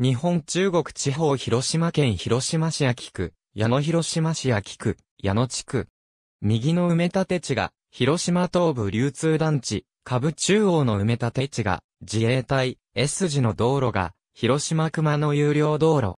日本中国地方広島県広島市秋区、矢野広島市秋区、矢野地区。右の埋め立て地が、広島東部流通団地、下部中央の埋め立て地が、自衛隊、S 字の道路が、広島熊野有料道路。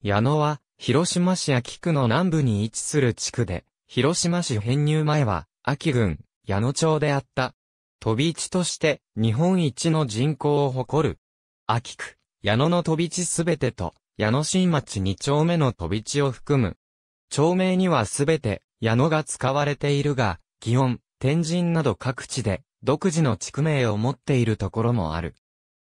矢野は、広島市秋区の南部に位置する地区で、広島市編入前は、秋郡、矢野町であった。飛び地として、日本一の人口を誇る。秋区。矢野の飛び地すべてと、矢野新町二丁目の飛び地を含む。町名にはすべて、矢野が使われているが、祇園、天神など各地で、独自の地区名を持っているところもある。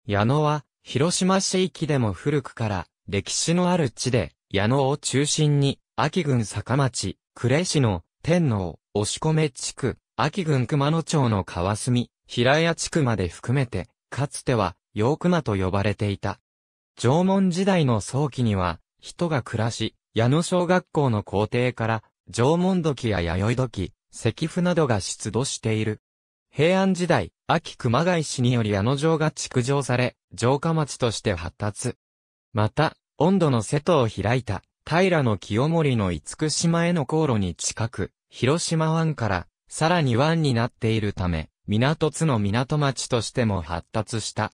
矢野は、広島市域でも古くから、歴史のある地で、矢野を中心に、秋郡坂町、呉市の、天皇、押し込め地区、秋郡熊野町の川澄、平屋地区まで含めて、かつては、ク熊と呼ばれていた。縄文時代の早期には、人が暮らし、矢野小学校の校庭から、縄文土器や弥生土器、石符などが出土している。平安時代、秋熊谷市により矢野城が築城され、城下町として発達。また、温度の瀬戸を開いた、平の清盛の厳島への航路に近く、広島湾から、さらに湾になっているため、港津の港町としても発達した。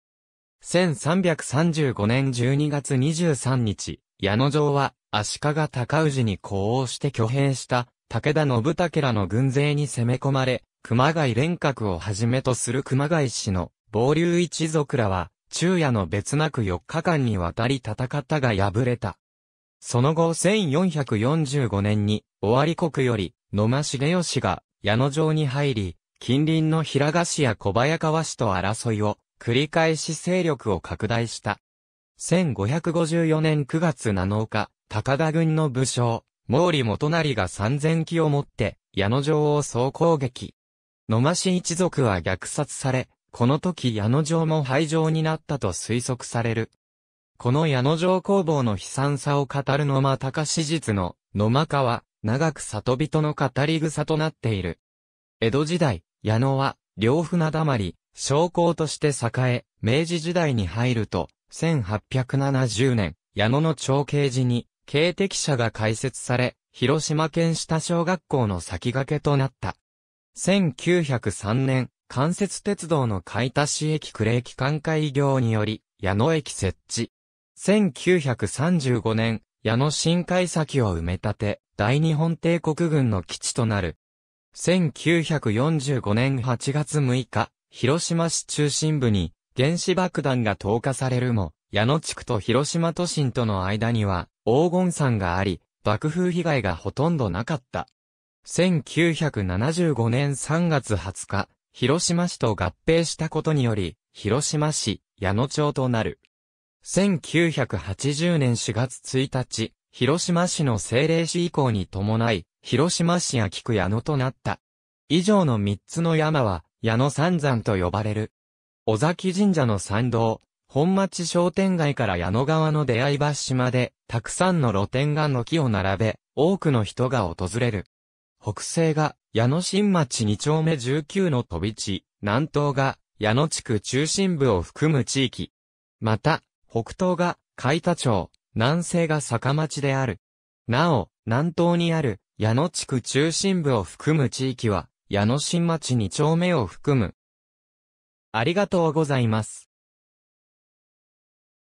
1335年12月23日、矢野城は、足利高氏に呼応して挙兵した、武田信武らの軍勢に攻め込まれ、熊谷連閣をはじめとする熊谷氏の、暴流一族らは、昼夜の別なく4日間にわたり戦ったが敗れた。その後1445年に、尾張国より、野間重義が、矢野城に入り、近隣の平賀氏や小早川氏と争いを繰り返し勢力を拡大した。1554年9月7日、高田軍の武将、毛利元就が3000機を持って、矢野城を総攻撃。野間氏一族は虐殺され、この時矢野城も廃城になったと推測される。この矢野城工房の悲惨さを語る野間隆史実の野間家は、長く里人の語り草となっている。江戸時代、矢野は、両船だまり、商工として栄え、明治時代に入ると、1870年、矢野の長慶寺に、警笛社が開設され、広島県下小学校の先駆けとなった。1903年、関節鉄道の買足駅呉駅管会業により、矢野駅設置。1935年、矢野新海先を埋め立て、大日本帝国軍の基地となる。1945年8月6日、広島市中心部に原子爆弾が投下されるも、矢野地区と広島都心との間には黄金山があり、爆風被害がほとんどなかった。1975年3月20日、広島市と合併したことにより、広島市、矢野町となる。1980年4月1日、広島市の政令市以降に伴い、広島市や菊矢野となった。以上の3つの山は、矢野三山と呼ばれる。尾崎神社の参道、本町商店街から矢野川の出会い橋まで、たくさんの露店が軒を並べ、多くの人が訪れる。北西が矢野新町2丁目19の飛び地、南東が矢野地区中心部を含む地域。また、北東が海田町、南西が坂町である。なお、南東にある矢野地区中心部を含む地域は、矢野新町2丁目を含む。ありがとうございます。